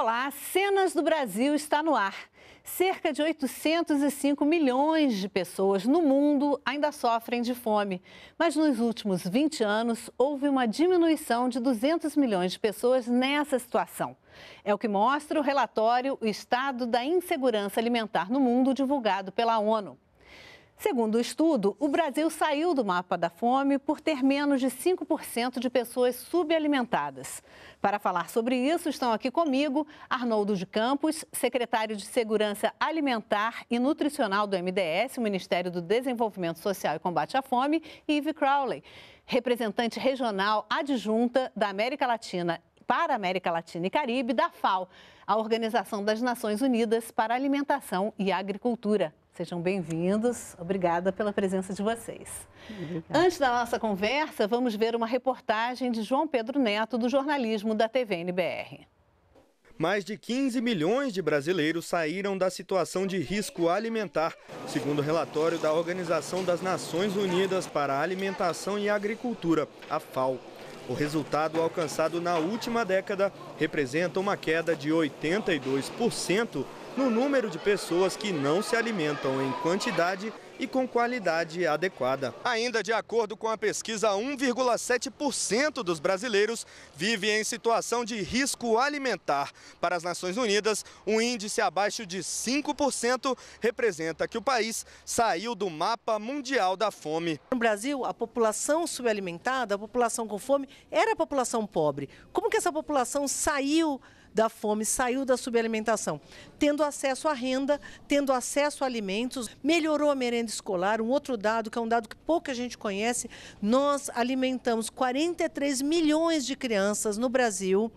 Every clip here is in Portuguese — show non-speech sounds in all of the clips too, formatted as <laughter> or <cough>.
Olá, Cenas do Brasil está no ar. Cerca de 805 milhões de pessoas no mundo ainda sofrem de fome, mas nos últimos 20 anos houve uma diminuição de 200 milhões de pessoas nessa situação. É o que mostra o relatório O Estado da Insegurança Alimentar no Mundo, divulgado pela ONU. Segundo o estudo, o Brasil saiu do mapa da fome por ter menos de 5% de pessoas subalimentadas. Para falar sobre isso, estão aqui comigo Arnoldo de Campos, secretário de Segurança Alimentar e Nutricional do MDS, Ministério do Desenvolvimento Social e Combate à Fome, e Eve Crowley, representante regional adjunta da América Latina para a América Latina e Caribe da FAO à Organização das Nações Unidas para Alimentação e Agricultura. Sejam bem-vindos. Obrigada pela presença de vocês. Obrigada. Antes da nossa conversa, vamos ver uma reportagem de João Pedro Neto, do jornalismo da TV NBR. Mais de 15 milhões de brasileiros saíram da situação de risco alimentar, segundo o relatório da Organização das Nações Unidas para a Alimentação e Agricultura, a FAO. O resultado alcançado na última década representa uma queda de 82% no número de pessoas que não se alimentam em quantidade e com qualidade adequada. Ainda de acordo com a pesquisa, 1,7% dos brasileiros vive em situação de risco alimentar. Para as Nações Unidas, um índice abaixo de 5% representa que o país saiu do mapa mundial da fome. No Brasil, a população subalimentada, a população com fome, era a população pobre. Como que essa população saiu da fome, saiu da subalimentação, tendo acesso à renda, tendo acesso a alimentos, melhorou a merenda escolar. Um outro dado, que é um dado que pouca gente conhece, nós alimentamos 43 milhões de crianças no Brasil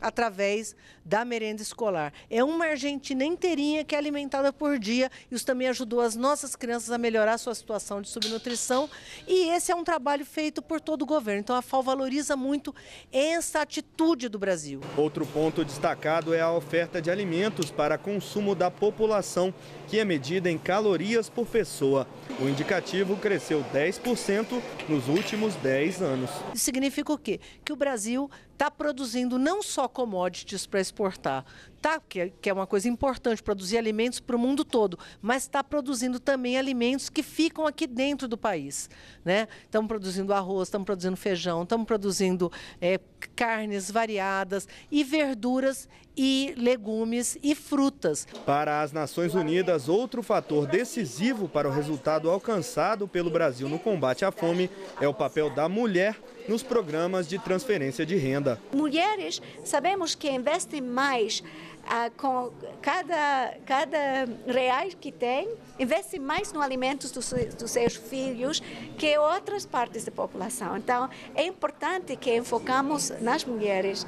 através da merenda escolar. É uma Argentina inteirinha que é alimentada por dia. Isso também ajudou as nossas crianças a melhorar a sua situação de subnutrição. E esse é um trabalho feito por todo o governo. Então a FAO valoriza muito essa atitude do Brasil. Outro ponto destacado é a oferta de alimentos para consumo da população, que é medida em calorias por pessoa. O indicativo cresceu 10% nos últimos 10 anos. Isso significa o quê? Que o Brasil está produzindo não só commodities para exportar, tá, que, é, que é uma coisa importante, produzir alimentos para o mundo todo, mas está produzindo também alimentos que ficam aqui dentro do país. Né? Estamos produzindo arroz, estamos produzindo feijão, estamos produzindo é, carnes variadas e verduras e legumes e frutas. Para as Nações Unidas, outro fator decisivo para o resultado alcançado pelo Brasil no combate à fome é o papel da mulher nos programas de transferência de renda. Mulheres sabemos que investem mais ah, com cada, cada real que tem, investe mais no alimento dos, dos seus filhos que outras partes da população. Então, é importante que enfocamos nas mulheres.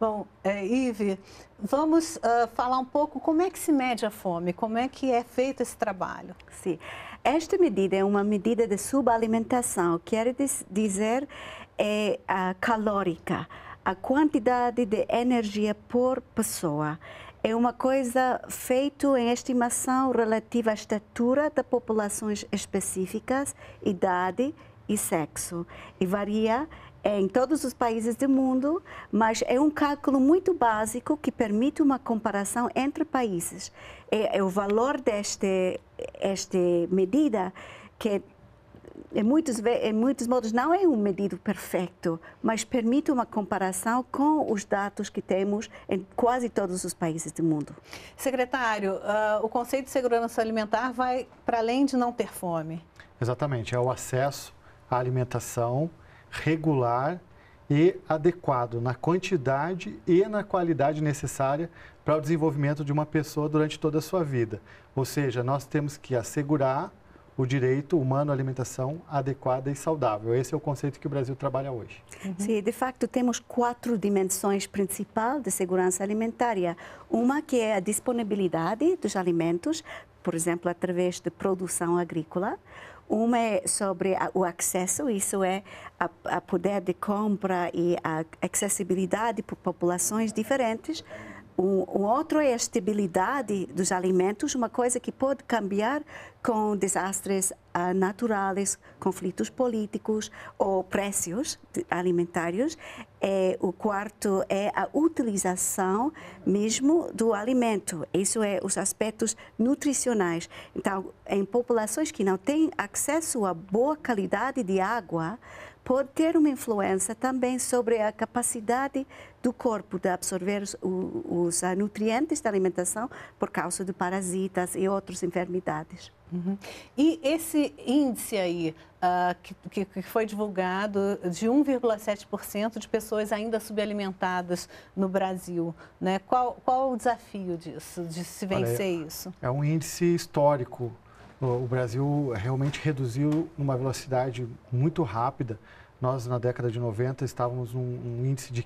Bom, é, Ive, vamos uh, falar um pouco como é que se mede a fome, como é que é feito esse trabalho. Sim, esta medida é uma medida de subalimentação, quer dizer é, uh, calórica a quantidade de energia por pessoa é uma coisa feita em estimação relativa à estatura de populações específicas, idade e sexo. E varia em todos os países do mundo, mas é um cálculo muito básico que permite uma comparação entre países. É, é o valor desta esta medida que é em é muitos, em é muitos modos, não é um medido perfeito, mas permite uma comparação com os dados que temos em quase todos os países do mundo. Secretário, uh, o conceito de segurança alimentar vai para além de não ter fome. Exatamente, é o acesso à alimentação regular e adequado na quantidade e na qualidade necessária para o desenvolvimento de uma pessoa durante toda a sua vida. Ou seja, nós temos que assegurar o direito humano à alimentação adequada e saudável. Esse é o conceito que o Brasil trabalha hoje. Uhum. Sim, de facto, temos quatro dimensões principais de segurança alimentar. Uma que é a disponibilidade dos alimentos, por exemplo, através de produção agrícola. Uma é sobre o acesso, isso é a, a poder de compra e a acessibilidade por populações diferentes um, um outro é a estabilidade dos alimentos, uma coisa que pode cambiar com desastres uh, naturais, conflitos políticos ou preços alimentários. é o quarto é a utilização mesmo do alimento. Isso é os aspectos nutricionais. Então, em populações que não têm acesso a boa qualidade de água, pode ter uma influência também sobre a capacidade do corpo de absorver os, os ah, nutrientes da alimentação por causa de parasitas e outras enfermidades. Uhum. E esse índice aí, uh, que, que, foi divulgado, de 1,7% de pessoas ainda subalimentadas no Brasil, né? qual, qual o desafio disso, de se vencer Olha, isso? É um índice histórico o Brasil realmente reduziu numa velocidade muito rápida. Nós, na década de 90, estávamos num, índice de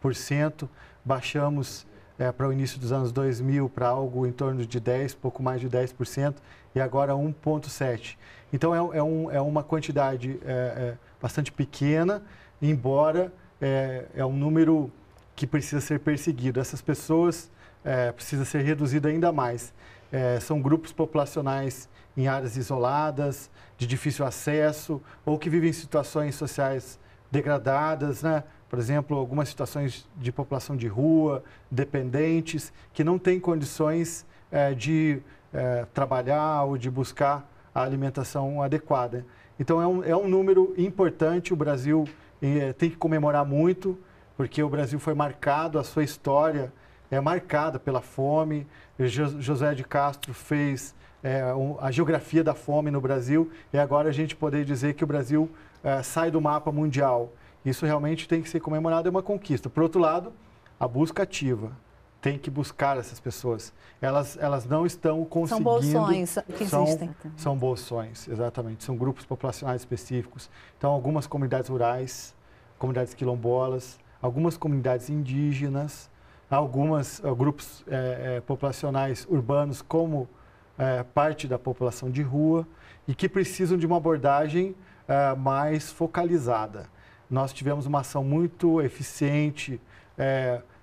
15%, baixamos é, para o início dos anos 2000 para algo em torno de 10, pouco mais de 10%, e agora 1,7%. Então, é, é, um, é, uma quantidade eh, eh, bastante pequena, embora é um número que precisa ser perseguido. Essas pessoas é, precisa ser reduzido ainda mais é, são grupos populacionais em áreas isoladas, de difícil acesso, ou que vivem situações sociais degradadas, né? por exemplo, algumas situações de população de rua, dependentes, que não têm condições é, de é, trabalhar ou de buscar a alimentação adequada. Então, é um, é um número importante, o Brasil é, tem que comemorar muito, porque o Brasil foi marcado, a sua história é marcada pela fome. José de Castro fez é, um, a geografia da fome no Brasil e agora a gente poder dizer que o Brasil é, sai do mapa mundial. Isso realmente tem que ser comemorado, é uma conquista. Por outro lado, a busca ativa tem que buscar essas pessoas. Elas, elas não estão conseguindo. São bolsões que são, existem. São bolsões, exatamente. São grupos populacionais específicos. Então, algumas comunidades rurais, comunidades quilombolas, algumas comunidades indígenas, algumas eh, grupos é, populacionais urbanos como parte da população de rua e que precisam de uma abordagem mais focalizada. Nós tivemos uma ação muito eficiente,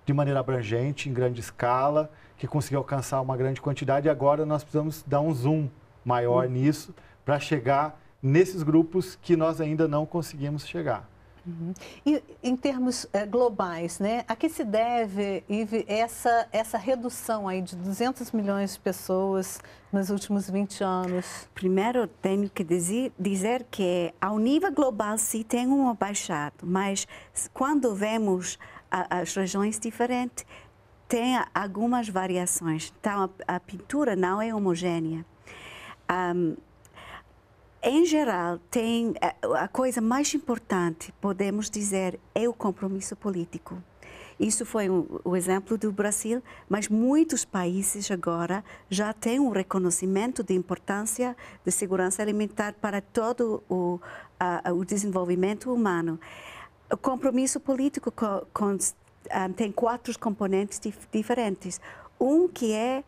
de maneira abrangente, em grande escala, que conseguiu alcançar uma grande quantidade e agora nós precisamos dar um zoom maior hum. nisso para chegar nesses grupos que nós ainda não conseguimos chegar. Uhum. E em termos eh, globais, né, a que se deve, Ive, essa, essa redução aí de 200 milhões de pessoas nos últimos 20 anos? Primeiro, tenho que dizer, dizer que ao nível global sim tem um abaixado, mas quando vemos a, as regiões diferentes, tem algumas variações. Então, a, a pintura não é homogênea. Um, em geral, tem eh, a, coisa mais importante, podemos dizer, é o compromisso político. Isso foi o, exemplo do Brasil, mas muitos países agora já têm um reconhecimento da importância da segurança alimentar para todo o, a, o desenvolvimento humano. O compromisso político co, um, ah, tem quatro componentes dif diferentes. Um que é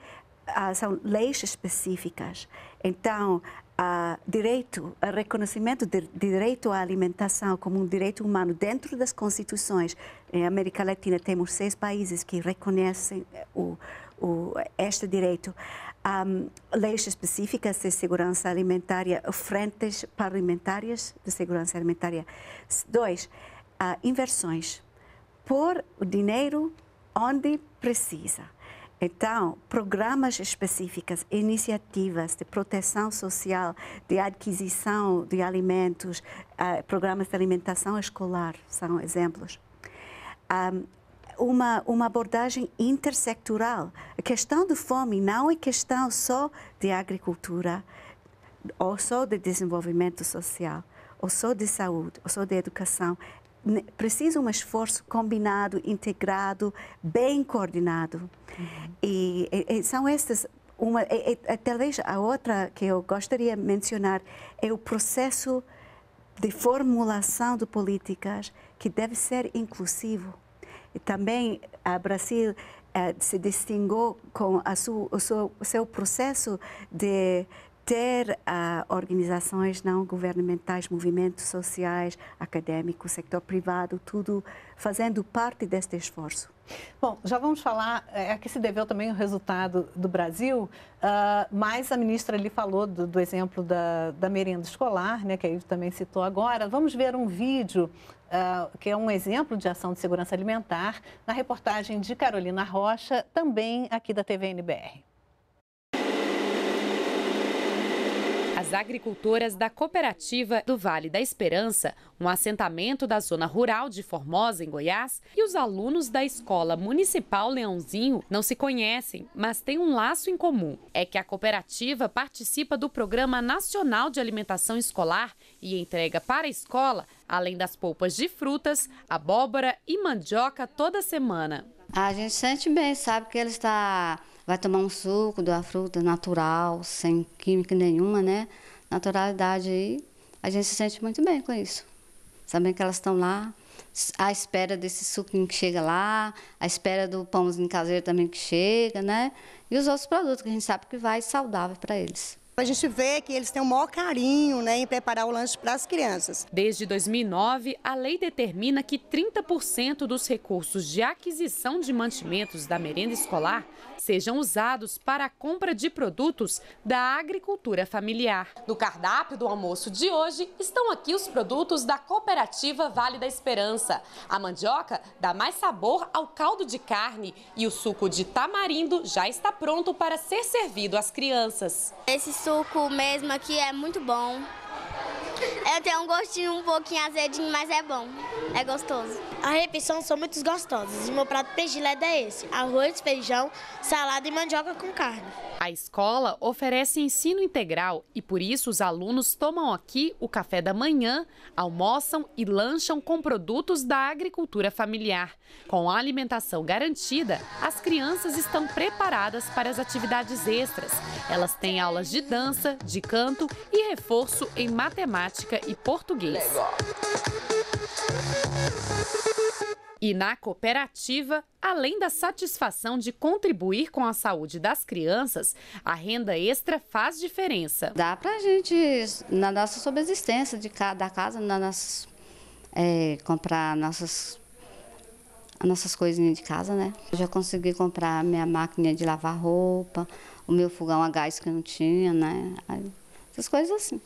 ah, são leis específicas. Então, a direito, a reconhecimento de direito à alimentação como um direito humano dentro das constituições. Em América Latina temos seis países que reconhecem eh, o, o, este direito. Um, leis específicas de segurança alimentar, frentes parlamentares de segurança alimentar. Dois, uh, inversões. Pôr o dinheiro onde precisa então, programas específicos, iniciativas de proteção social, de adquisição de alimentos, eh, programas de alimentação escolar são exemplos. uma, uma abordagem intersectoral. A questão de fome não é questão só de agricultura, ou só de desenvolvimento social, ou só de saúde, ou só de educação precisa um esforço combinado, integrado, bem coordenado. Uhum. E, e, são estas uma e, e, talvez a outra que eu gostaria de mencionar é o processo de formulação de políticas que deve ser inclusivo. E também a Brasil eh, se distinguiu com a su, o seu, seu processo de ter uh, organizações não governamentais, movimentos sociais, acadêmicos, sector privado, tudo fazendo parte deste esforço. Bom, já vamos falar, é que se deveu também o resultado do Brasil, uh, mas a ministra ali falou do, do exemplo da, da, merenda escolar, né, que a Ivo também citou agora. Vamos ver um vídeo uh, que é um exemplo de ação de segurança alimentar, na reportagem de Carolina Rocha, também aqui da TVNBR. agricultoras da cooperativa do Vale da Esperança, um assentamento da zona rural de Formosa, em Goiás, e os alunos da Escola Municipal Leãozinho não se conhecem, mas têm um laço em comum. É que a cooperativa participa do Programa Nacional de Alimentação Escolar e entrega para a escola, além das polpas de frutas, abóbora e mandioca toda semana. A gente sente bem, sabe que ele está vai tomar um suco de uma fruta natural, sem química nenhuma, né? Naturalidade aí, a gente se sente muito bem com isso. Sabendo que elas estão lá, à espera desse suquinho que chega lá, à espera do pãozinho caseiro também que chega, né? E os outros produtos que a gente sabe que vai saudável para eles. A gente vê que eles têm o maior carinho né, em preparar o lanche para as crianças. Desde 2009, a lei determina que 30% dos recursos de aquisição de mantimentos da merenda escolar sejam usados para a compra de produtos da agricultura familiar. No cardápio do almoço de hoje estão aqui os produtos da cooperativa Vale da Esperança. A mandioca dá mais sabor ao caldo de carne e o suco de tamarindo já está pronto para ser servido às crianças. Esses suco mesmo aqui é muito bom. É tem um gostinho um pouquinho azedinho, mas é bom. É gostoso. As refeições são muito gostosas e meu prato predileto é esse: arroz, feijão, salada e mandioca com carne. A escola oferece ensino integral e por isso os alunos tomam aqui o café da manhã, almoçam e lancham com produtos da agricultura familiar. Com a alimentação garantida, as crianças estão preparadas para as atividades extras. Elas têm aulas de dança, de canto e reforço em matemática matemática e português. E na cooperativa, além da satisfação de contribuir com a saúde das crianças, a renda extra faz diferença. Dá para a gente, na nossa subsistência de cada, da casa, na nossa, é, comprar nossas, nossas coisinhas de casa, né? Eu já consegui comprar minha máquina de lavar roupa, o meu fogão a gás que eu não tinha, né? Aí essas coisas assim.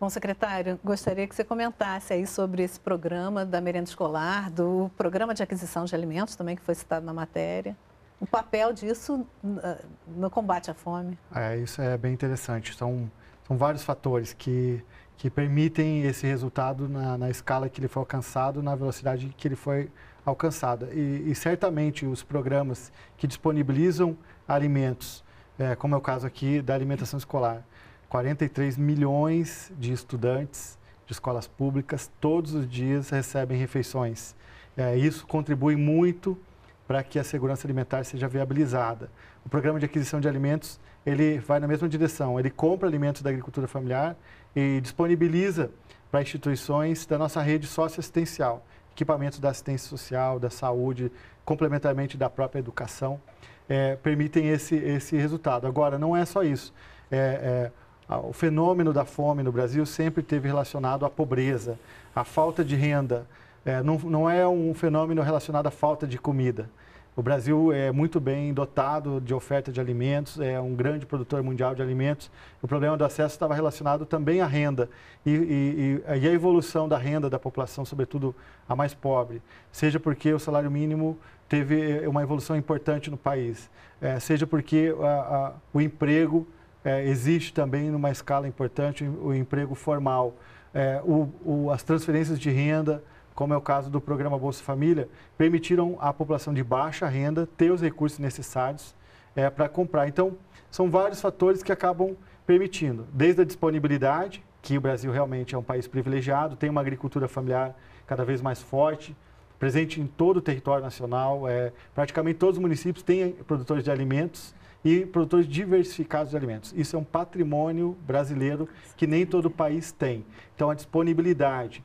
Bom, secretário, gostaria que você comentasse aí sobre esse programa da merenda escolar, do programa de aquisição de alimentos também que foi citado na matéria. O papel disso ah, no combate à fome. É, isso é bem interessante. São, são vários fatores que, que permitem esse resultado na, na escala que ele foi alcançado, na velocidade que ele foi alcançada. E, e certamente os programas que disponibilizam alimentos, é, como é o caso aqui da alimentação escolar, 43 milhões de estudantes de escolas públicas todos os dias recebem refeições. É, isso contribui muito para que a segurança alimentar seja viabilizada. O programa de aquisição de alimentos, ele vai na mesma direção, ele compra alimentos da agricultura familiar e disponibiliza para instituições da nossa rede socioassistencial equipamentos da assistência social, da saúde, complementarmente da própria educação, é, permitem esse, esse resultado. Agora, não é só isso. É, é, o fenômeno da fome no Brasil sempre teve relacionado à pobreza, à falta de renda. É, não, não é um fenômeno relacionado à falta de comida. O Brasil é muito bem dotado de oferta de alimentos, é um grande produtor mundial de alimentos. O problema do acesso estava relacionado também à renda e, e, e, a evolução da renda da população, sobretudo a mais pobre. Seja porque o salário mínimo teve eh, uma evolução importante no país, é, seja porque a, a, o emprego é, existe também numa escala importante, o emprego formal, é, o, o, as transferências de renda como é o caso do programa Bolsa Família, permitiram à população de baixa renda ter os recursos necessários é, para comprar. Então, são vários fatores que acabam permitindo, desde a disponibilidade, que o Brasil realmente é um país privilegiado, tem uma agricultura familiar cada vez mais forte, presente em todo o território nacional, é, praticamente todos os municípios têm produtores de alimentos e produtores diversificados de alimentos. Isso é um patrimônio brasileiro que nem todo o país tem. Então, a disponibilidade,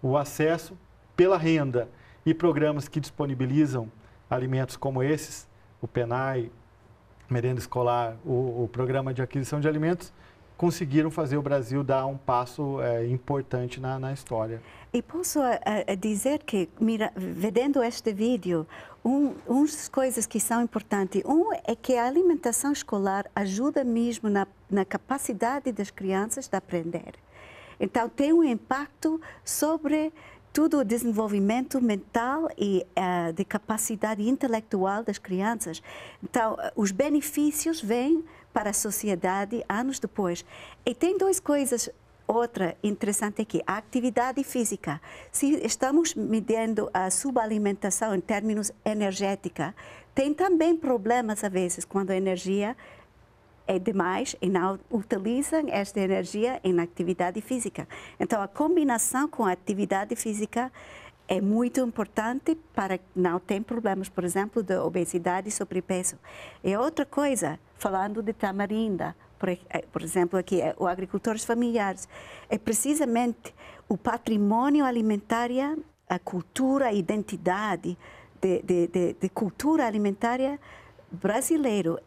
o acesso pela renda e programas que disponibilizam alimentos como esses, o PENAI, merenda escolar, o, o programa de aquisição de alimentos, conseguiram fazer o Brasil dar um passo é, importante na, na, história. E posso a, é, a é, é dizer que, mira, vendo este vídeo, um, umas coisas que são importantes. Um é que a alimentação escolar ajuda mesmo na, na capacidade das crianças de aprender. Então, tem um impacto sobre todo o desenvolvimento mental e uh, de capacidade intelectual das crianças. Então, os benefícios vêm para a sociedade anos depois. E tem duas coisas outra interessante aqui, é a atividade física. Se estamos medindo a subalimentação em termos energética, tem também problemas às vezes quando a energia é demais e não utilizam esta energia em atividade física. Então, a combinação com a atividade física é muito importante para não ter problemas, por exemplo, de obesidade e sobrepeso. E outra coisa, falando de tamarinda, eh, por, exemplo, aqui, eh, os agricultores familiares, é precisamente o patrimônio alimentar, a cultura, a identidade de, de, de, de cultura alimentar brasileiro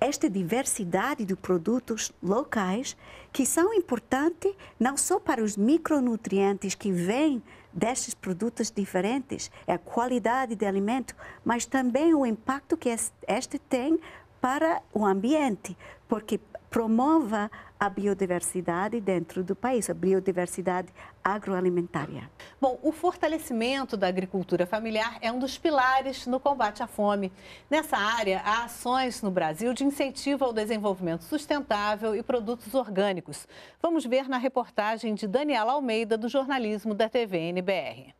esta diversidade de produtos locais que são importantes não só para os micronutrientes que vêm destes produtos diferentes, é a qualidade de alimento, mas também o impacto que este tem para o ambiente, porque promova a biodiversidade dentro do país, a biodiversidade agroalimentária. Bom, o fortalecimento da agricultura familiar é um dos pilares no combate à fome. Nessa área, há ações no Brasil de incentivo ao desenvolvimento sustentável e produtos orgânicos. Vamos ver na reportagem de Daniela Almeida, do jornalismo da TVNBR.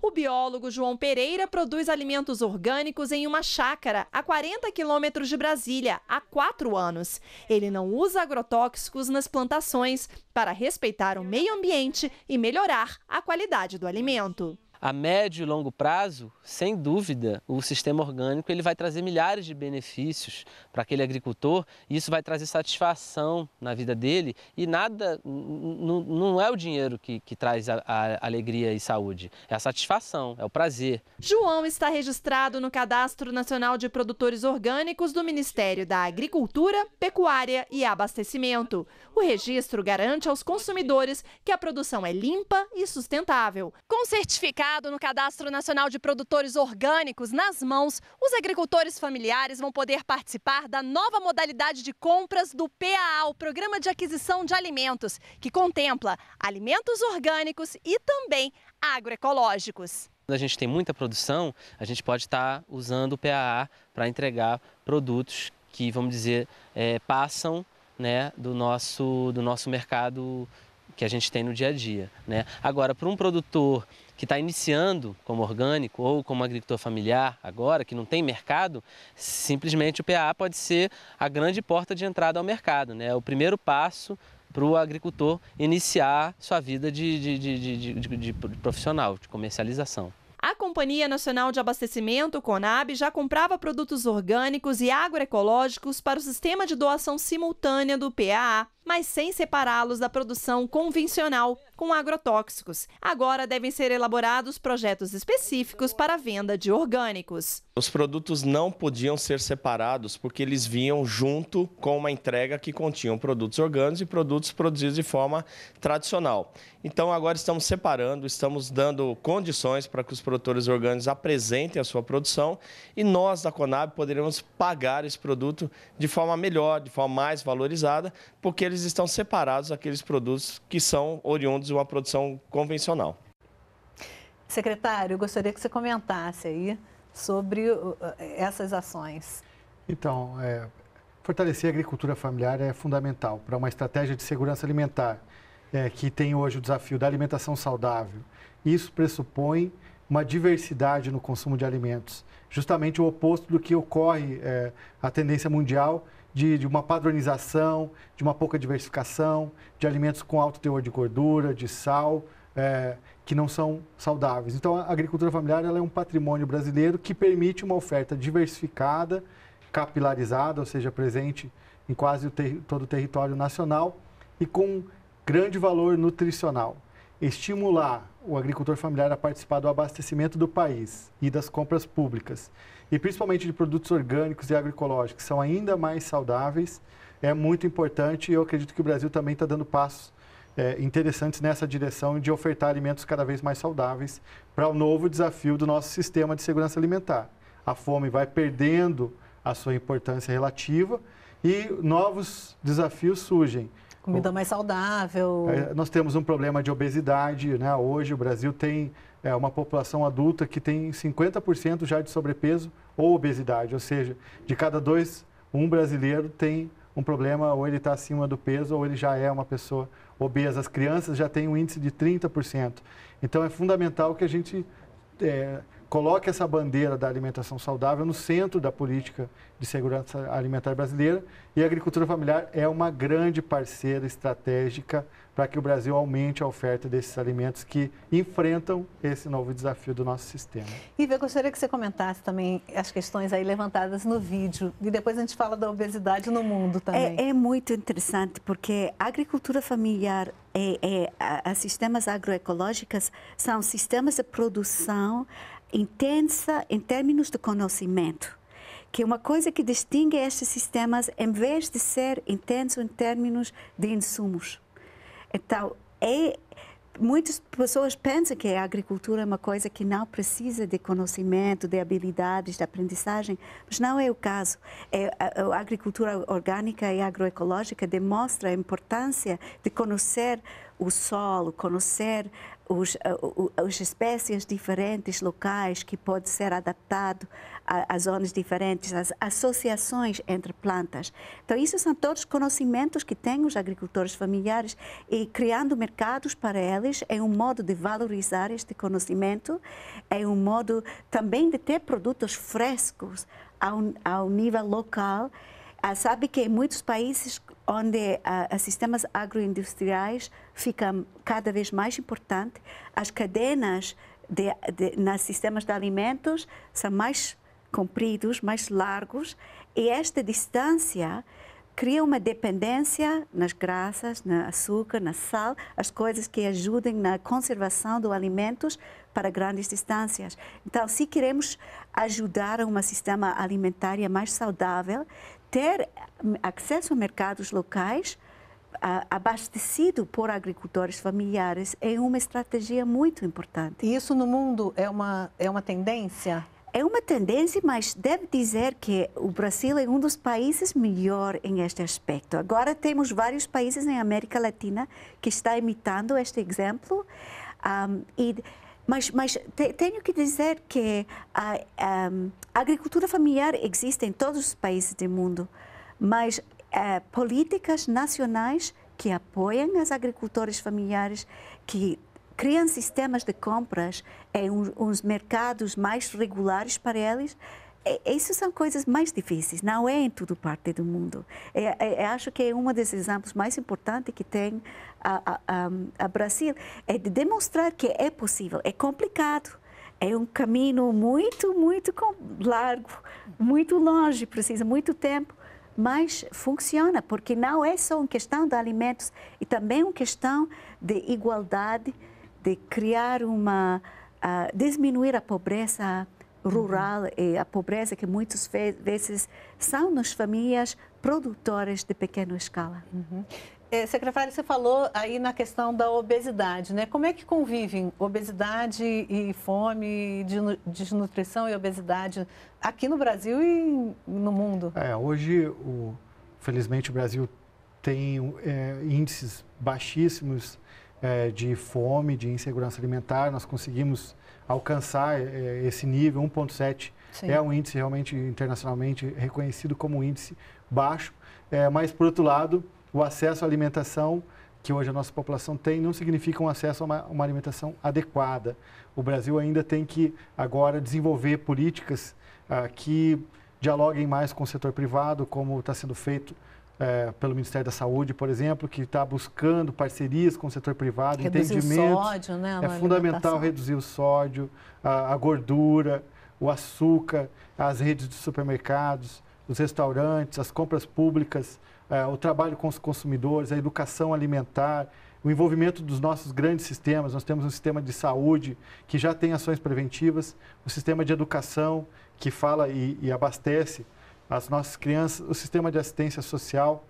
O biólogo João Pereira produz alimentos orgânicos em uma chácara a 40 quilômetros de Brasília há quatro anos. Ele não usa agrotóxicos nas plantações para respeitar o meio ambiente e melhorar a qualidade do alimento a médio e longo prazo, sem dúvida, o sistema orgânico ele vai trazer milhares de benefícios para aquele agricultor e isso vai trazer satisfação na vida dele e nada, não é o dinheiro que, que traz a, a alegria e saúde, é a satisfação, é o prazer. João está registrado no Cadastro Nacional de Produtores Orgânicos do Ministério da Agricultura, Pecuária e Abastecimento. O registro garante aos consumidores que a produção é limpa e sustentável. Com certificado registrado no Cadastro Nacional de Produtores Orgânicos nas mãos, os agricultores familiares vão poder participar da nova modalidade de compras do PAA, o Programa de Aquisição de Alimentos, que contempla alimentos orgânicos e também agroecológicos. Quando a gente tem muita produção, a gente pode estar usando o PAA para entregar produtos que, vamos dizer, é, passam né, do, nosso, do nosso mercado que a gente tem no dia a dia. Né? Agora, para um produtor que está iniciando como orgânico ou como agricultor familiar agora, que não tem mercado, simplesmente o PA pode ser a grande porta de entrada ao mercado, né? É o primeiro passo para o agricultor iniciar sua vida de, de, de, de, de profissional, de comercialização. A Companhia Nacional de Abastecimento, CONAB, já comprava produtos orgânicos e agroecológicos para o sistema de doação simultânea do PAA mas sem separá-los da produção convencional com agrotóxicos. Agora devem ser elaborados projetos específicos para a venda de orgânicos. Os produtos não podiam ser separados porque eles vinham junto com uma entrega que continham produtos orgânicos e produtos produzidos de forma tradicional. Então agora estamos separando, estamos dando condições para que os produtores orgânicos apresentem a sua produção e nós da Conab poderemos pagar esse produto de forma melhor, de forma mais valorizada, porque eles eles estão separados aqueles produtos que são oriundos de uma produção convencional. Secretário, eu gostaria que você comentasse aí sobre uh, uh, essas ações. Então, é, fortalecer a agricultura familiar é fundamental para uma estratégia de segurança alimentar, é, que tem hoje o desafio da alimentação saudável. Isso pressupõe uma diversidade no consumo de alimentos, justamente o oposto do que ocorre é, a tendência mundial, de, de uma padronização, de uma pouca diversificação, de alimentos com alto teor de gordura, de sal, é, que não são saudáveis. Então, a agricultura familiar é um patrimônio brasileiro que permite uma oferta diversificada, capilarizada, ou seja, presente em quase o todo o território nacional e com grande valor nutricional. Estimular o agricultor familiar a participar do abastecimento do país e das compras públicas e principalmente de produtos orgânicos e agroecológicos, que são ainda mais saudáveis, é muito importante e eu acredito que o Brasil também está dando passos é, interessantes nessa direção de ofertar alimentos cada vez mais saudáveis para o novo desafio do nosso sistema de segurança alimentar. A fome vai perdendo a sua importância relativa e novos desafios surgem. Comida mais saudável. É, nós temos um problema de obesidade, né? Hoje o Brasil tem é, uma população adulta que tem 50% já de sobrepeso ou obesidade, ou seja, de cada dois, um brasileiro tem um problema, ou ele está acima do peso, ou ele já é uma pessoa obesa. As crianças já têm um índice de 30%. Então é fundamental que a gente é, coloque essa bandeira da alimentação saudável no centro da política de segurança alimentar brasileira e a agricultura familiar é uma grande parceira estratégica para que o Brasil aumente a oferta desses alimentos que enfrentam esse novo desafio do nosso sistema. E eu gostaria que você comentasse também as questões aí levantadas no vídeo e depois a gente fala da obesidade no mundo é, também. É, é muito interessante porque a agricultura familiar é, é, a, sistemas agroecológicas são sistemas de produção intensa em termos de conhecimento, que é uma coisa que distingue estes sistemas em vez de ser intenso em termos de insumos. Então, é, muitas pessoas pensam que a agricultura é uma coisa que não precisa de conhecimento, de habilidades, de aprendizagem, mas não é o caso. É, a, agricultura orgânica e agroecológica demonstra a importância de conhecer o solo, conhecer os, as espécies diferentes, locais que pode ser adaptado a, a, zonas diferentes, as associações entre plantas. Então, isso são todos conhecimentos que têm os agricultores familiares e criando mercados para eles é um modo de valorizar este conhecimento, é um modo também de ter produtos frescos ao, ao nível local ah, sabe que em muitos países onde ah, os sistemas agroindustriais ficam cada vez mais importantes, as cadenas de, de, nos sistemas de alimentos são mais compridos, mais largos, e esta distância cria uma dependência nas graças, no açúcar, na sal, as coisas que ajudem na conservação dos alimentos para grandes distâncias. Então, se queremos ajudar a um sistema alimentar mais saudável, ter acesso a mercados locais abastecido por agricultores familiares é uma estratégia muito importante. E isso no mundo é uma, é uma tendência? É uma tendência, mas deve dizer que o Brasil é um dos países melhor em este aspecto. Agora temos vários países na América Latina que está imitando este exemplo. Um, ah, e mas, mas te, tenho que dizer que a, a, a, agricultura familiar existe em todos os países do mundo, mas a, eh, políticas nacionais que apoiam as agricultores familiares, que criam sistemas de compras em um, uns mercados mais regulares para eles, isso são coisas mais difíceis, não é em toda parte do mundo. Eu, é, eu é, acho que é um dos exemplos mais importantes que tem a, a, a Brasil, é de demonstrar que é possível. É complicado, é um caminho muito, muito largo, muito longe, precisa muito tempo, mas funciona, porque não é só uma questão de alimentos, e também uma questão de igualdade, de criar uma. Uh, diminuir a pobreza rural uhum. e a pobreza que muitas vezes são nas famílias produtoras de pequena escala. Uhum. É, secretário, você falou aí na questão da obesidade, né? Como é que convivem obesidade e fome, desnutrição e obesidade aqui no Brasil e no mundo? É, hoje, o, felizmente, o Brasil tem é, índices baixíssimos é, de fome, de insegurança alimentar. Nós conseguimos alcançar é, esse nível, 1,7 é um índice realmente internacionalmente reconhecido como índice baixo. É, mas, por outro lado o acesso à alimentação que hoje a nossa população tem não significa um acesso a uma, uma alimentação adequada. O Brasil ainda tem que agora desenvolver políticas ah, que dialoguem mais com o setor privado, como está sendo feito é, pelo Ministério da Saúde, por exemplo, que está buscando parcerias com o setor privado, reduzir entendimento. O sódio, né, é fundamental reduzir o sódio, a, a, gordura, o açúcar, as redes de supermercados, os restaurantes, as compras públicas. É, o trabalho com os consumidores, a educação alimentar, o envolvimento dos nossos grandes sistemas. Nós temos um sistema de saúde que já tem ações preventivas, o sistema de educação que fala e, e abastece as nossas crianças, o sistema de assistência social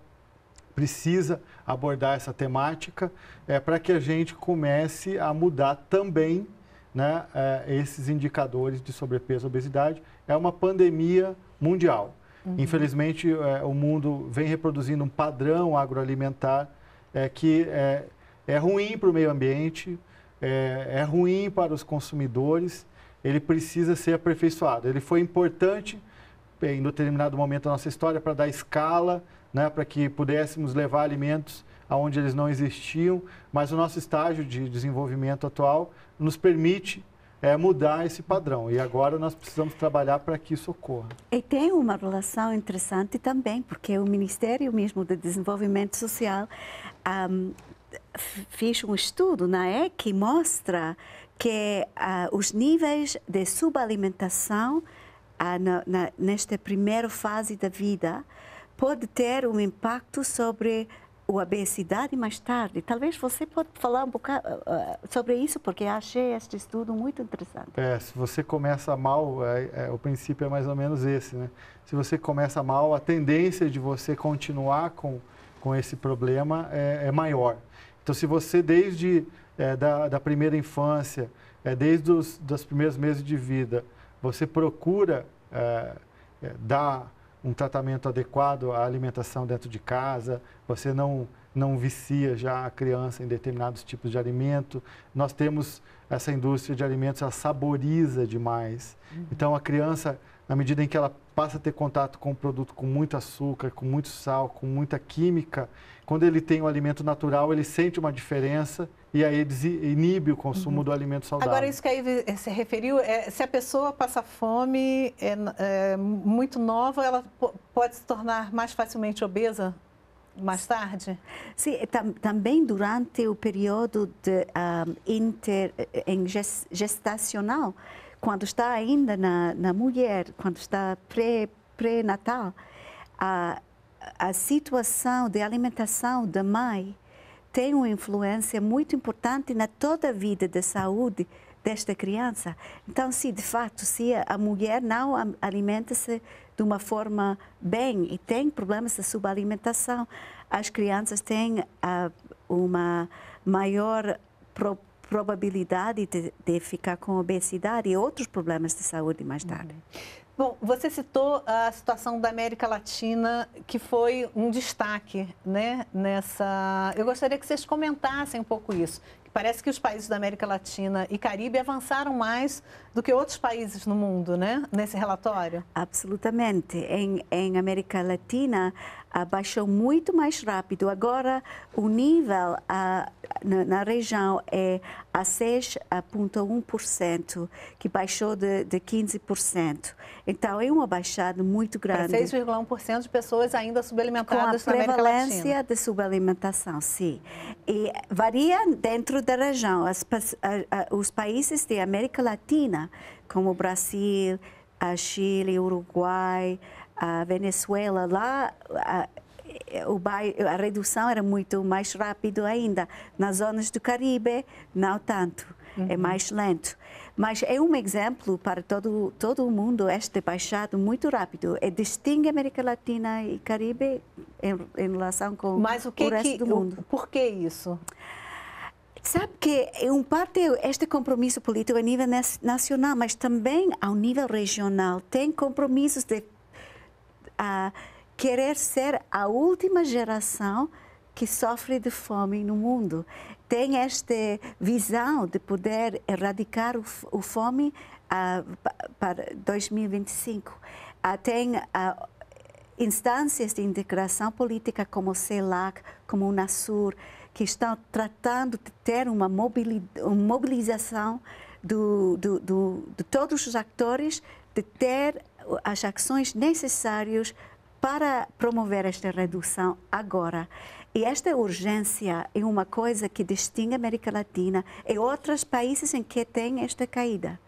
precisa abordar essa temática é, para que a gente comece a mudar também né, é, esses indicadores de sobrepeso e obesidade. É uma pandemia mundial. Uhum. Infelizmente, é, o mundo vem reproduzindo um padrão agroalimentar é, que é, é ruim para o meio ambiente, é, é ruim para os consumidores, ele precisa ser aperfeiçoado. Ele foi importante em determinado momento da nossa história para dar escala, né, para que pudéssemos levar alimentos aonde eles não existiam, mas o nosso estágio de desenvolvimento atual nos permite é mudar esse padrão. E agora nós precisamos trabalhar para que isso ocorra. E tem uma relação interessante também, porque o Ministério mesmo de Desenvolvimento Social um, fez um estudo na EC é? que mostra que uh, os níveis de subalimentação uh, na, na, nesta primeira fase da vida pode ter um impacto sobre a obesidade mais tarde. Talvez você pode falar um bocado ah, ah, sobre isso, porque achei este estudo muito interessante. É, se você começa mal, é, é, o princípio é mais ou menos esse, né? Se você começa mal, a tendência de você continuar com, com esse problema é, é maior. Então, se você desde é, da, da, primeira infância, é, desde os dos primeiros meses de vida, você procura dar um tratamento adequado à alimentação dentro de casa, você não, não vicia já a criança em determinados tipos de alimento. Nós temos essa indústria de alimentos, ela saboriza demais. Uhum. Então, a criança, na medida em que ela passa a ter contato com um produto com muito açúcar, com muito sal, com muita química, quando ele tem o um alimento natural, ele sente uma diferença e aí inibe o consumo uhum. do alimento saudável. Agora, isso que aí eh, se referiu, é, se a pessoa passa fome é, é, muito nova, ela pode se tornar mais facilmente obesa? mais tarde? Sim, tam, também durante o período de, um, ah, inter, eh, gestacional, quando está ainda na, na mulher, quando está pré-natal, pré a, a situação de alimentação da mãe tem uma influência muito importante na toda a vida de saúde desta criança. Então, se de fato, se a mulher não alimenta-se de uma forma bem e tem problemas de subalimentação, as crianças têm uh, uma maior pro probabilidade de, de, ficar com obesidade e outros problemas de saúde mais tarde. Uhum. Bom, você citou a situação da América Latina, que foi um destaque, né, nessa... Eu gostaria que vocês comentassem um pouco isso. Parece que os países da América Latina e Caribe avançaram mais do que outros países no mundo, né? Nesse relatório? Absolutamente. Em, em América Latina, ah, baixou muito mais rápido. Agora, o nível a, ah, na, na, região é a 6,1%, que baixou de, de 15%. Então, é uma baixada muito grande. 6,1% de pessoas ainda subalimentadas na América Latina. Com a prevalência de subalimentação, sim. E varia dentro da região. As, a, a, os países da América Latina como como Brasil, a Chile, Uruguai, a Venezuela, lá a, a redução era muito mais rápido ainda. Nas zonas do Caribe, não tanto, é uhum. é mais lento. Mas é um exemplo para todo todo o mundo este baixado muito rápido. É distingue América Latina e Caribe em, em relação com Mas o, que o resto que, do mundo. O, por que isso? Sabe que é um parte este compromisso político a nível nacional, mas também ao nível regional tem compromissos de uh, querer ser a última geração que sofre de fome no mundo. Tem esta visão de poder erradicar o, o fome uh, para 2025. Uh, ah, tem uh, instâncias de integração política como o CELAC, como o nasur que estão tratando de ter uma mobilização do, do, do, de todos os atores, de ter as ações necessárias para promover esta redução agora. E esta urgência é uma coisa que distingue a América Latina e outros países em que tem esta caída.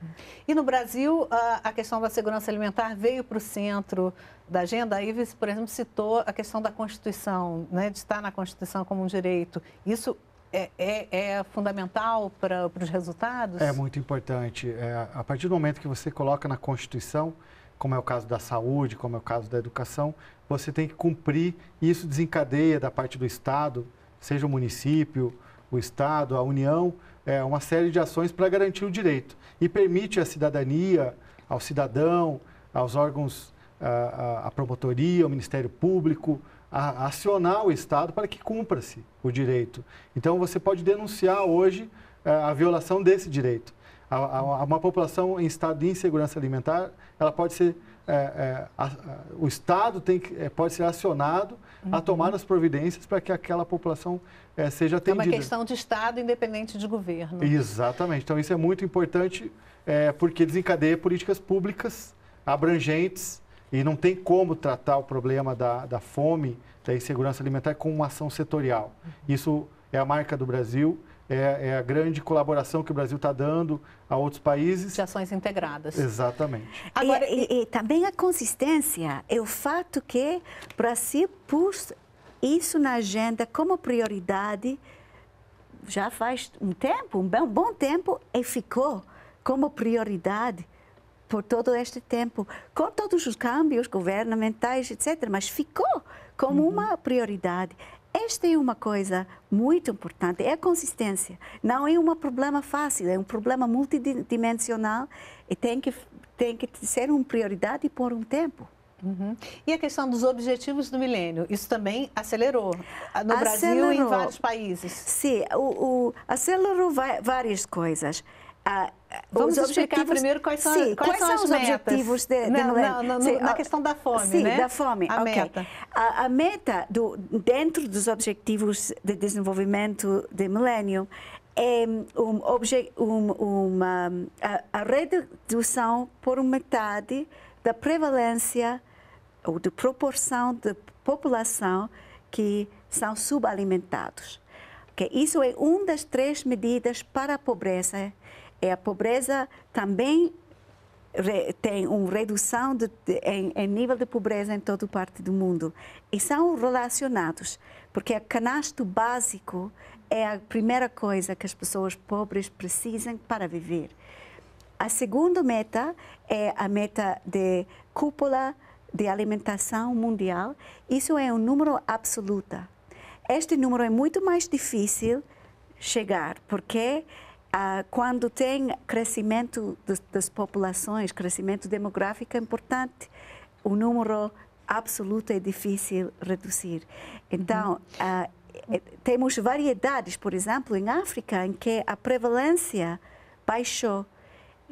E no Brasil, a questão da segurança alimentar veio para o centro da agenda. A Ives, por exemplo, citou a questão da Constituição, né, de estar na Constituição como um direito. Isso é, é, é, fundamental para, os resultados? É muito importante. É, a partir do momento que você coloca na Constituição, como é o caso da saúde, como é o caso da educação, você tem que cumprir, e isso desencadeia da parte do Estado, seja o município, o Estado, a União, é, uma série de ações para garantir o direito. E permite à cidadania, ao cidadão, aos órgãos, à, promotoria, ao Ministério Público, a, acionar o Estado para que cumpra-se o direito. Então, você pode denunciar hoje é, a violação desse direito. A, a, uma população em estado de insegurança alimentar, ela pode ser é, é a, o Estado tem que, é, pode ser acionado uhum. a tomar as providências para que aquela população é, seja atendida. Então, é uma questão de Estado independente de governo. Exatamente. Então, isso é muito importante porque desencadeia políticas públicas abrangentes e não tem como tratar o problema da, da fome, da insegurança alimentar com uma ação setorial. Uhum. Isso é a marca do Brasil é, é a grande colaboração que o Brasil está dando a outros países. De ações integradas. Exatamente. Agora, e, e, e também a consistência é o fato que o Brasil pôs isso na agenda como prioridade já faz um tempo, um bom, um bom tempo, e ficou como prioridade por todo este tempo, com todos os câmbios governamentais, etc. Mas ficou como uhum. uma prioridade. Esta é uma coisa muito importante, é a consistência. Não é um problema fácil, é um problema multidimensional e tem que, tem que ser uma prioridade por um tempo. Uhum. E a questão dos objetivos do milênio, isso também acelerou ah, no acelerou. Brasil e em vários países. Sim, o, o acelerou vai, várias coisas. Ah, vamos explicar primeiro quais são, sim, quais, quais são, são os metas? objetivos de, de não, não, não, sim, na ah, questão da fome, sim, né? da fome, a okay. meta. A, a meta do, dentro dos objetivos de desenvolvimento de milênio é hum, um obje, um, uma, a, a, redução por metade da prevalência ou de proporção de população que são subalimentados. Okay? Isso é uma das três medidas para a pobreza é a pobreza também tem uma redução de, de, em, em, nível de pobreza em toda parte do mundo. E são relacionados, porque o canasto básico é a primeira coisa que as pessoas pobres precisam para viver. A segunda meta é a meta de cúpula de alimentação mundial. Isso é um número absoluto. Este número é muito mais difícil chegar, porque ah, quando tem crescimento de, das populações, crescimento demográfico é importante, o número absoluto é difícil reduzir. Então, uhum. ah, é, temos variedades, por exemplo, em África, em que a prevalência baixou.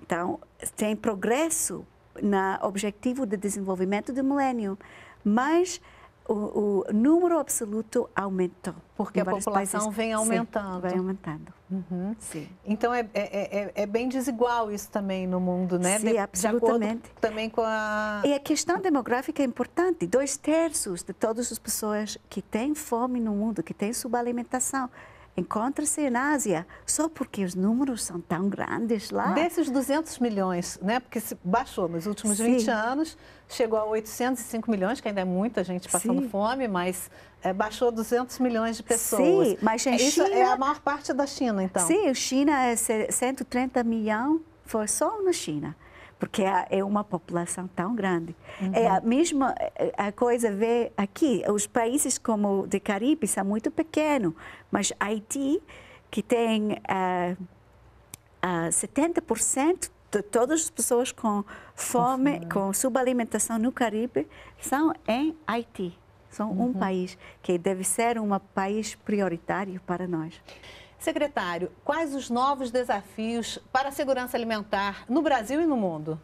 Então, tem progresso no objetivo de desenvolvimento do milênio, mas o, o número absoluto aumentou. Porque a população países, vem aumentando. Sim, aumentando. Uhum. Sim. Então é é, é, é, é, bem desigual isso também no mundo, né? Sim, de, absolutamente. De também com a. E a questão demográfica é importante. Dois terços de todas as pessoas que têm fome no mundo, que têm subalimentação, encontra-se na Ásia, só porque os números são tão grandes lá. Desses 200 milhões, né? Porque baixou nos últimos Sim. 20 anos, chegou a 805 milhões, que ainda é muita gente passando Sim. fome, mas é, baixou 200 milhões de pessoas. Sim, mas Isso é China... é a maior parte da China, então. Sim, a China é 130 milhões, foi só na China porque é, é uma população tão grande. Uhum. É a mesma é, a coisa ver aqui, os países como de Caribe são muito pequenos, mas Haiti, que tem uh, uh, 70% de todas as pessoas com fome, com, com subalimentação no Caribe, são em Haiti. São uhum. um país que deve ser um país prioritário para nós. Secretário, quais os novos desafios para a segurança alimentar no Brasil e no mundo?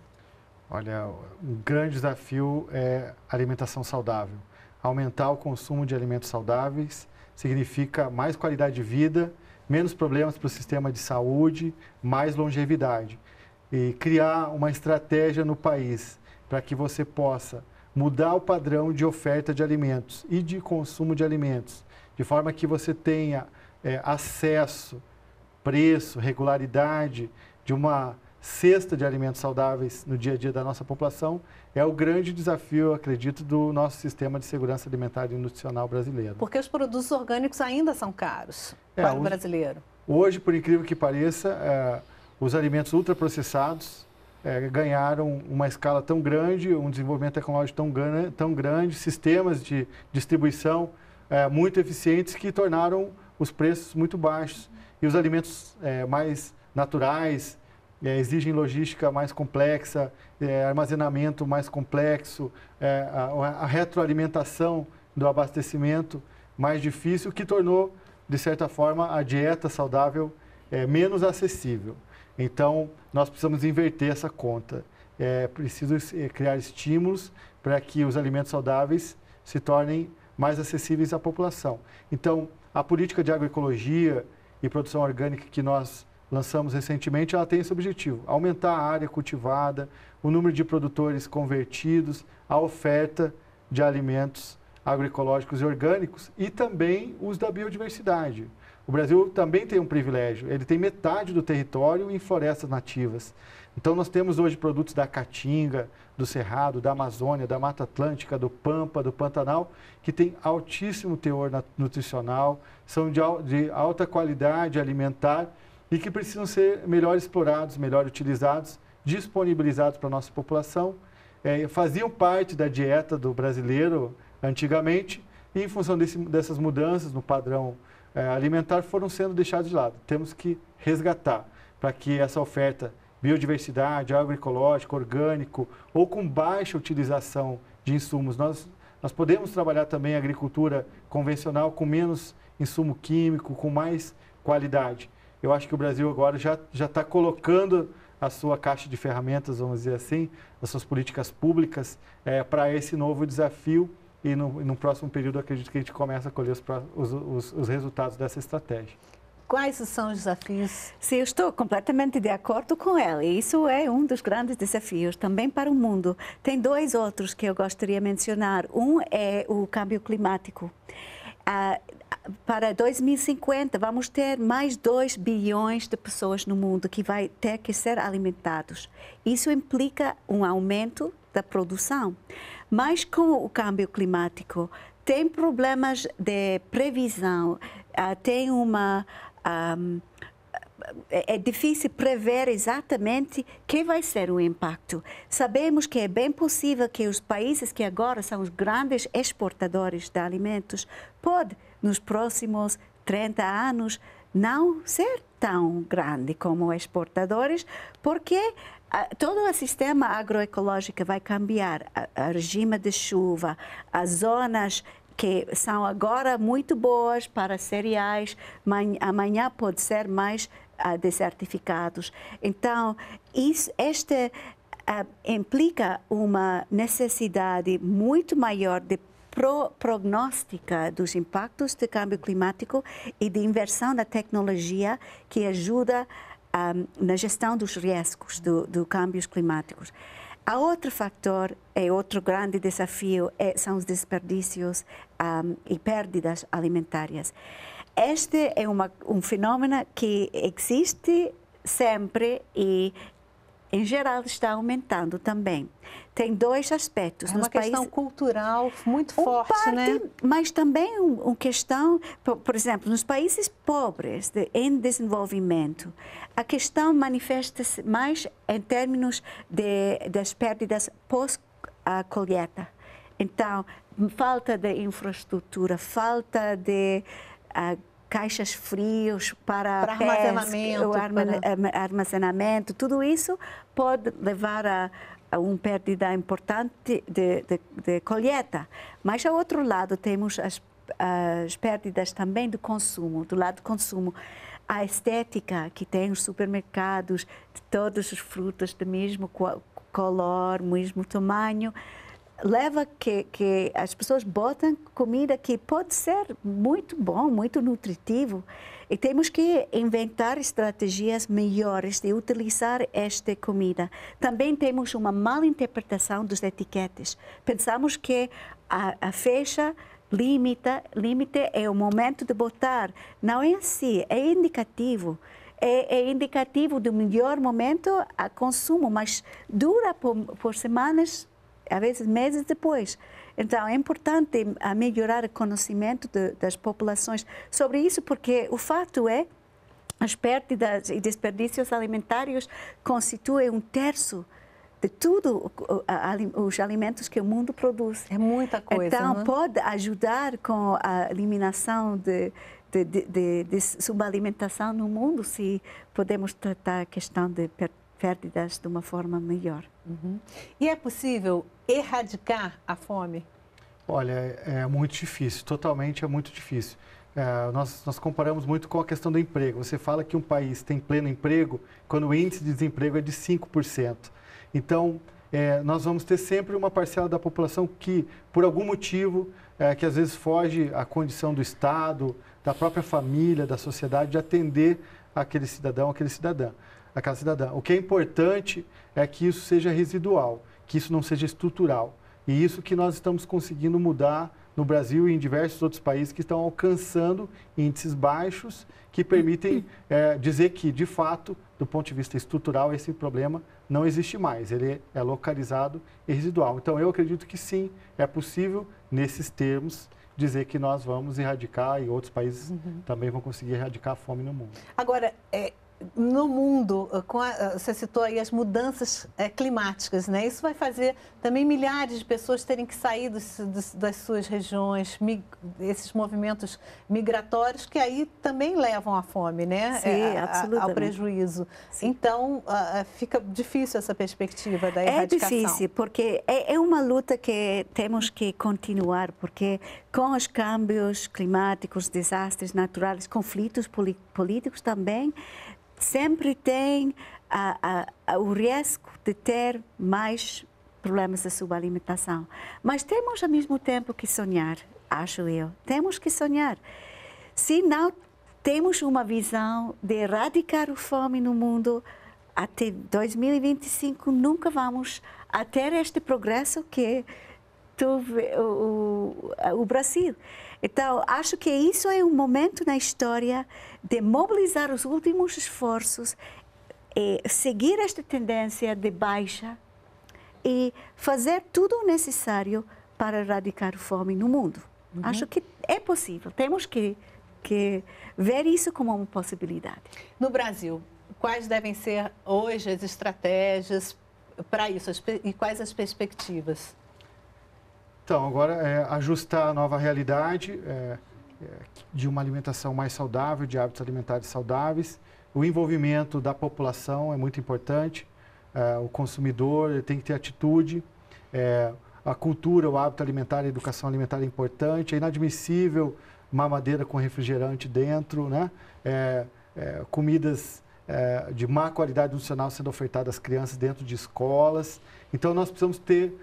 Olha, um grande desafio é alimentação saudável. Aumentar o consumo de alimentos saudáveis significa mais qualidade de vida, menos problemas para o sistema de saúde, mais longevidade. E criar uma estratégia no país para que você possa mudar o padrão de oferta de alimentos e de consumo de alimentos, de forma que você tenha é, acesso, preço, regularidade de uma cesta de alimentos saudáveis no dia a dia da nossa população é o grande desafio, acredito, do nosso sistema de segurança alimentar e nutricional brasileiro. Porque os produtos orgânicos ainda são caros é, para o brasileiro. Hoje, por incrível que pareça, é, os alimentos ultraprocessados é, ganharam uma escala tão grande, um desenvolvimento tecnológico tão, tão grande, sistemas de distribuição é, muito eficientes que tornaram os preços muito baixos. E os alimentos é, mais naturais é, exigem logística mais complexa, é, armazenamento mais complexo, é, a, a retroalimentação do abastecimento mais difícil, que tornou, de certa forma, a dieta saudável é, menos acessível. Então, nós precisamos inverter essa conta. É preciso é, criar estímulos para que os alimentos saudáveis se tornem mais acessíveis à população. Então, a política de agroecologia e produção orgânica que nós lançamos recentemente, ela tem esse objetivo, aumentar a área cultivada, o número de produtores convertidos, a oferta de alimentos agroecológicos e orgânicos e também os da biodiversidade. O Brasil também tem um privilégio, ele tem metade do território em florestas nativas. Então nós temos hoje produtos da caatinga, do Cerrado, da Amazônia, da Mata Atlântica, do Pampa, do Pantanal, que tem altíssimo teor nutricional, são de, de alta qualidade alimentar e que precisam ser melhor explorados, melhor utilizados, disponibilizados para a nossa população. É, faziam parte da dieta do brasileiro antigamente e, em função desse, dessas mudanças no padrão é, alimentar, foram sendo deixados de lado. Temos que resgatar para que essa oferta biodiversidade, agroecológico, orgânico ou com baixa utilização de insumos. Nós, nós podemos trabalhar também a agricultura convencional com menos insumo químico, com mais qualidade. Eu acho que o Brasil agora já está colocando a sua caixa de ferramentas, vamos dizer assim, as suas políticas públicas é, eh, para esse novo desafio e no, no, próximo período acredito que a gente começa a colher os, os, os resultados dessa estratégia. Quais são os desafios? Sim, estou completamente de acordo com ela. E isso é um dos grandes desafios também para o mundo. Tem dois outros que eu gostaria de mencionar. Um é o câmbio climático. Ah, para 2050 vamos ter mais 2 bilhões de pessoas no mundo que vai ter que ser alimentados. Isso implica um aumento da produção. Mas com o câmbio climático tem problemas de previsão, ah, tem uma um, é, é difícil prever exatamente que vai ser o impacto. Sabemos que é bem possível que os países que agora são os grandes exportadores de alimentos pode nos próximos 30 anos não ser tão grande como exportadores, porque ah, todo o sistema agroecológico vai cambiar, a, a regime de chuva, as zonas que são agora muito boas para cereais, amanhã pode ser mais uh, desertificados. Então, isso, este uh, implica uma necessidade muito maior de pro prognóstica dos impactos do câmbio climático e de inversão da tecnologia que ajuda um, ah, na gestão dos riscos do, do câmbios climáticos. A outro fator é outro grande desafio é, são os desperdícios um, e perdas alimentares. Este é uma, um fenômeno que existe sempre e em geral está aumentando também. Tem dois aspectos. É uma questão países... cultural muito um forte, parte, né? Mas também uma um questão, por, por, exemplo, nos países pobres, de, em desenvolvimento, a questão manifesta-se mais em termos de, das perdas pós-colheita. Então, falta de infraestrutura, falta de... Uh, caixas frios para, para armazenamento, arma, para... armazenamento, tudo isso pode levar a, a uma perda importante de, de, de, colheita. Mas, ao outro lado, temos as, as perdas também do consumo, do lado do consumo a estética que tem os supermercados, de todos os frutos do mesmo color, mesmo tamanho, leva que, que as pessoas botam comida que pode ser muito bom, muito nutritivo. E temos que inventar estratégias melhores de utilizar esta comida. Também temos uma mala interpretação dos etiquetas. Pensamos que a, a fecha limita, limite é o momento de botar. Não é assim, é indicativo. É, é, indicativo do melhor momento a consumo, mas dura por, por semanas, às vezes meses depois. Então, é importante a melhorar o conhecimento de, das populações sobre isso, porque o fato é as perdas e desperdícios alimentares constituem um terço de tudo os alimentos que o mundo produz. É muita coisa. Então, é? pode ajudar com a eliminação de, de, de, de, subalimentação no mundo se podemos tratar a questão de pérdidas de uma forma melhor. Uhum. E é possível erradicar a fome? Olha, é, é muito difícil, totalmente é muito difícil. É, nós, nós comparamos muito com a questão do emprego. Você fala que um país tem pleno emprego quando o índice de desemprego é de 5%. Então, é, nós vamos ter sempre uma parcela da população que, por algum motivo, é, que às vezes foge à condição do Estado, da própria família, da sociedade, de atender aquele cidadão, aquele cidadã casa cidadã. O que é importante é que isso seja residual, que isso não seja estrutural. E isso que nós estamos conseguindo mudar no Brasil e em diversos outros países que estão alcançando índices baixos que permitem é, <clears throat> dizer que, de fato, do ponto de vista estrutural, esse problema não existe mais. Ele é localizado e residual. Então, eu acredito que sim, é possível, nesses termos, dizer que nós vamos erradicar e outros países uhum. também vão conseguir erradicar a fome no mundo. Agora, é, no mundo, eh, a, eh, você citou aí as mudanças é, climáticas, né? Isso vai fazer também milhares de pessoas terem que sair dos, dos, das suas regiões, mig, esses movimentos migratórios que aí também levam à fome, né? Sim, é, a, ao prejuízo. Sim. Então, a, fica difícil essa perspectiva da é erradicação. É difícil, porque é, é uma luta que temos que continuar, porque com os cambios climáticos, desastres naturais, conflitos políticos também, sempre tem a, a, o risco de ter mais problemas da subalimentação, Mas temos ao mesmo tempo que sonhar, acho eu. Temos que sonhar. Se não temos uma visão de erradicar a fome no mundo, até 2025 nunca vamos ter este progresso que teve o, o, o Brasil. Então, acho que isso é um momento na história de mobilizar os últimos esforços e é seguir esta tendência de baixa e fazer tudo o necessário para erradicar a fome no mundo. Uhum. Acho que é possível. Temos que, que ver isso como uma possibilidade. No Brasil, quais devem ser hoje as estratégias para isso e quais as perspectivas? Então, agora é ajustar a nova realidade é, é, de uma alimentação mais saudável, de hábitos alimentares saudáveis. O envolvimento da população é muito importante. É, o consumidor tem que ter atitude. É, a cultura, o hábito alimentar, a educação alimentar é importante. É inadmissível mamadeira com refrigerante dentro, né? É, é, comidas de má qualidade nutricional sendo ofertadas às crianças dentro de escolas. Então, nós precisamos ter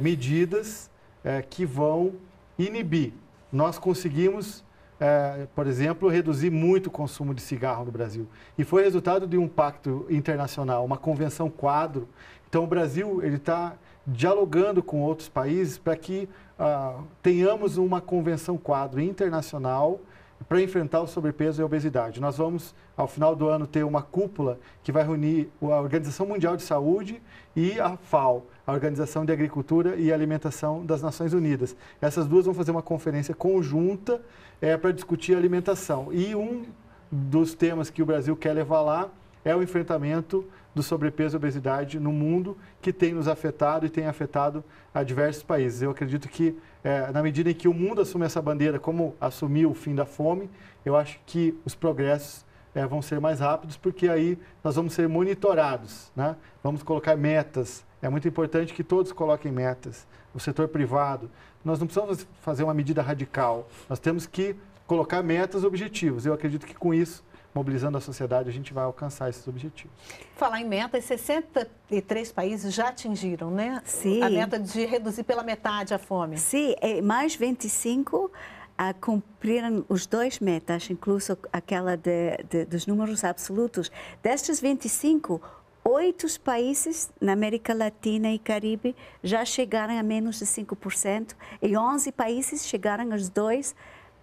medidas é, que vão inibir. Nós conseguimos, é, por exemplo, reduzir muito o consumo de cigarro no Brasil. E foi resultado de um pacto internacional, uma convenção quadro. Então, o Brasil está dialogando com outros países para que ah, tenhamos uma convenção quadro internacional para enfrentar o sobrepeso e a obesidade. Nós vamos, ao final do ano, ter uma cúpula que vai reunir a Organização Mundial de Saúde e a FAO a Organização de Agricultura e Alimentação das Nações Unidas. Essas duas vão fazer uma conferência conjunta é, para discutir alimentação. E um dos temas que o Brasil quer levar lá é o enfrentamento do sobrepeso e obesidade no mundo, que tem nos afetado e tem afetado a diversos países. Eu acredito que, é, na medida em que o mundo assume essa bandeira, como assumiu o fim da fome, eu acho que os progressos é, vão ser mais rápidos, porque aí nós vamos ser monitorados, né? vamos colocar metas é muito importante que todos coloquem metas. O setor privado, nós não precisamos fazer uma medida radical. Nós temos que colocar metas objetivos. Eu acredito que com isso mobilizando a sociedade, a gente vai alcançar esses objetivos. Falar em metas, 63 países já atingiram, né? Sim. A meta de reduzir pela metade a fome. Sim, é mais 25 a ah, cumpriram os dois metas, incluso aquela de, de, dos números absolutos. Destes 25, Oito países na América Latina e Caribe já chegaram a menos de 5% e 11 países chegaram aos dois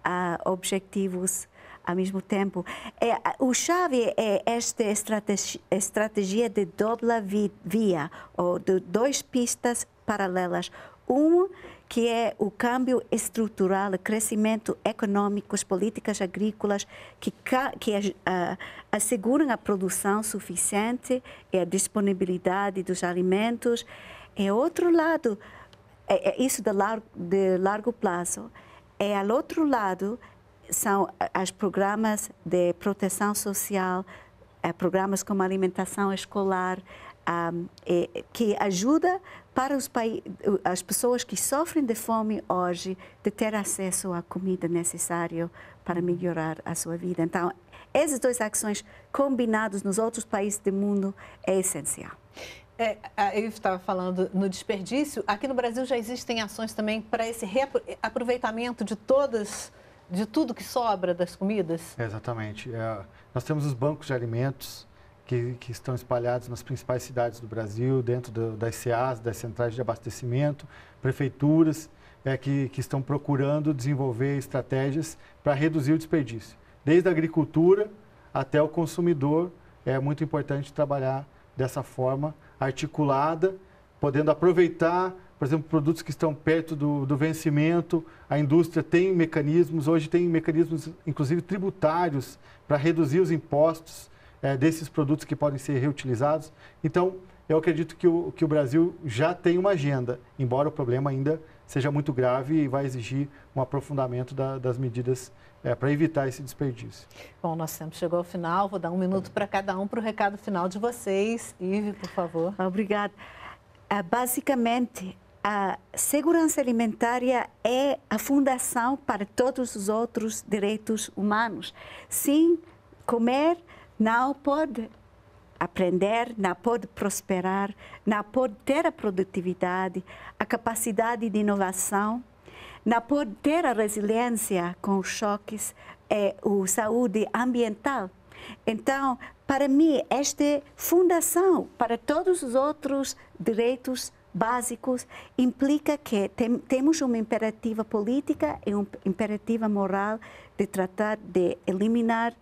uh, objetivos ao mesmo tempo. É, ah, o chave é esta estratégia, estratégia de dupla via, ou de duas pistas paralelas. Um que é o câmbio estrutural, o crescimento econômico, as políticas agrícolas que, que uh, asseguram a produção suficiente e a disponibilidade dos alimentos. E outro lado, é, é isso de largo, de largo prazo. É ao outro lado, são os programas de proteção social, eh, programas como alimentação escolar, um, é, que ajuda para os, as pessoas que sofrem de fome hoje de ter acesso à comida necessária para melhorar a sua vida. Então, essas duas ações combinadas nos outros países do mundo é essencial. É, eu estava falando no desperdício. Aqui no Brasil já existem ações também para esse reaproveitamento de todas, de tudo que sobra das comidas. exatamente. É, nós temos os bancos de alimentos que, que estão espalhados nas principais cidades do Brasil, dentro do, das CAs, das centrais de abastecimento, prefeituras, é, que, que estão procurando desenvolver estratégias para reduzir o desperdício. Desde a agricultura até o consumidor, é muito importante trabalhar dessa forma articulada, podendo aproveitar, por exemplo, produtos que estão perto do, do, vencimento. A indústria tem mecanismos, hoje tem mecanismos, inclusive tributários, para reduzir os impostos é, desses produtos que podem ser reutilizados. Então, eu acredito que o, que o Brasil já tem uma agenda, embora o problema ainda seja muito grave e vai exigir um aprofundamento da, das medidas é, para evitar esse desperdício. Bom, nosso tempo chegou ao final, vou dar um minuto para cada um para o recado final de vocês. Ive, por favor. Obrigada. Ah, basicamente, a segurança alimentar é a fundação para todos os outros direitos humanos. Sim, comer não pode aprender, não pode prosperar, não pode ter a produtividade, a capacidade de inovação, não pode ter a resiliência com os choques e é a saúde ambiental. Então, para mim, esta é fundação para todos os outros direitos básicos implica que tem, temos uma imperativa política e uma imperativa moral de tratar de eliminar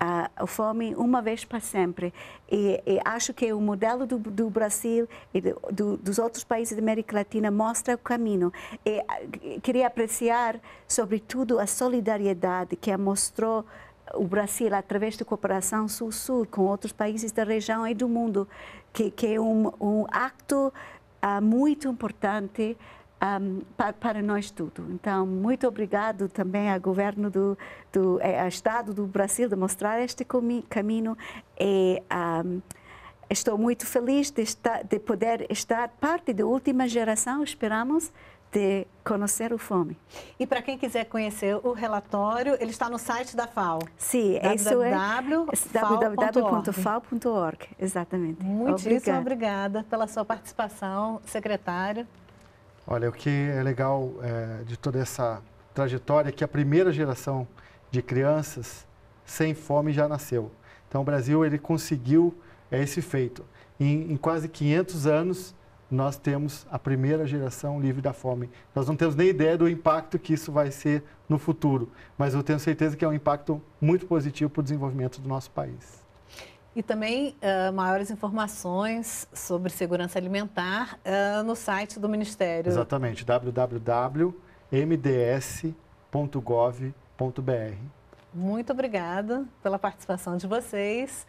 a, a fome uma vez para sempre. E, e acho que o modelo do, do Brasil e do, do, dos outros países da América Latina mostra o caminho. E a, queria apreciar, sobretudo, a solidariedade que mostrou o Brasil através da cooperação Sul-Sul com outros países da região e do mundo, que, que é um, um acto uh, muito importante um, para, para, nós tudo. Então, muito obrigado também ao governo do, do eh, Estado do Brasil de mostrar este caminho. E, um, estou muito feliz de, estar, de poder estar parte da última geração, esperamos, de conhecer o fome. E para quem quiser conhecer o relatório, ele está no site da FAO. Sim, isso é www.fao.org. Exatamente. Muitíssimo obrigada. obrigada pela sua participação, secretário. Olha, o que é legal é, de toda essa trajetória é que a primeira geração de crianças sem fome já nasceu. Então, o Brasil ele conseguiu é, esse feito. Em, em quase 500 anos, nós temos a primeira geração livre da fome. Nós não temos nem ideia do impacto que isso vai ser no futuro, mas eu tenho certeza que é um impacto muito positivo para o desenvolvimento do nosso país. E também uh, maiores informações sobre segurança alimentar uh, no site do Ministério. Exatamente, www.mds.gov.br. Muito obrigada pela participação de vocês.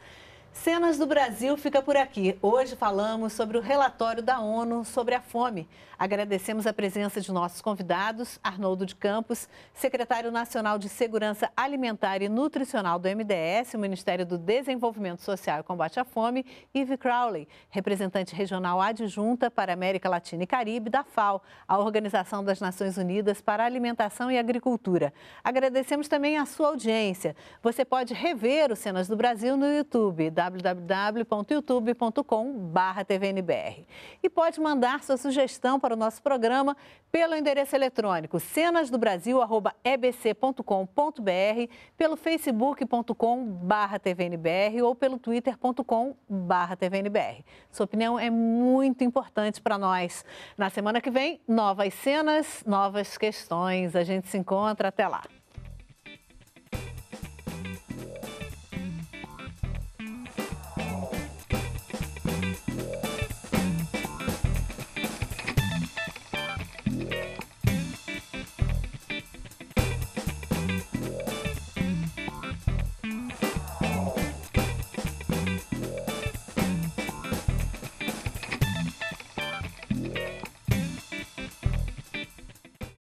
Cenas do Brasil fica por aqui. Hoje falamos sobre o relatório da ONU sobre a fome. Agradecemos a presença de nossos convidados, Arnoldo de Campos, secretário nacional de Segurança Alimentar e Nutricional do MDS, Ministério do Desenvolvimento Social e Combate à Fome, e Eve Crowley, representante regional adjunta para América Latina e Caribe da FAO, a Organização das Nações Unidas para Alimentação e Agricultura. Agradecemos também a sua audiência. Você pode rever o Cenas do Brasil no YouTube www.youtube.com/tvnbr. E pode mandar sua sugestão para o nosso programa pelo endereço eletrônico cenasdobrasil@ebc.com.br, pelo facebook.com/tvnbr ou pelo twitter.com/tvnbr. Sua opinião é muito importante para nós. Na semana que vem, novas cenas, novas questões. A gente se encontra até lá.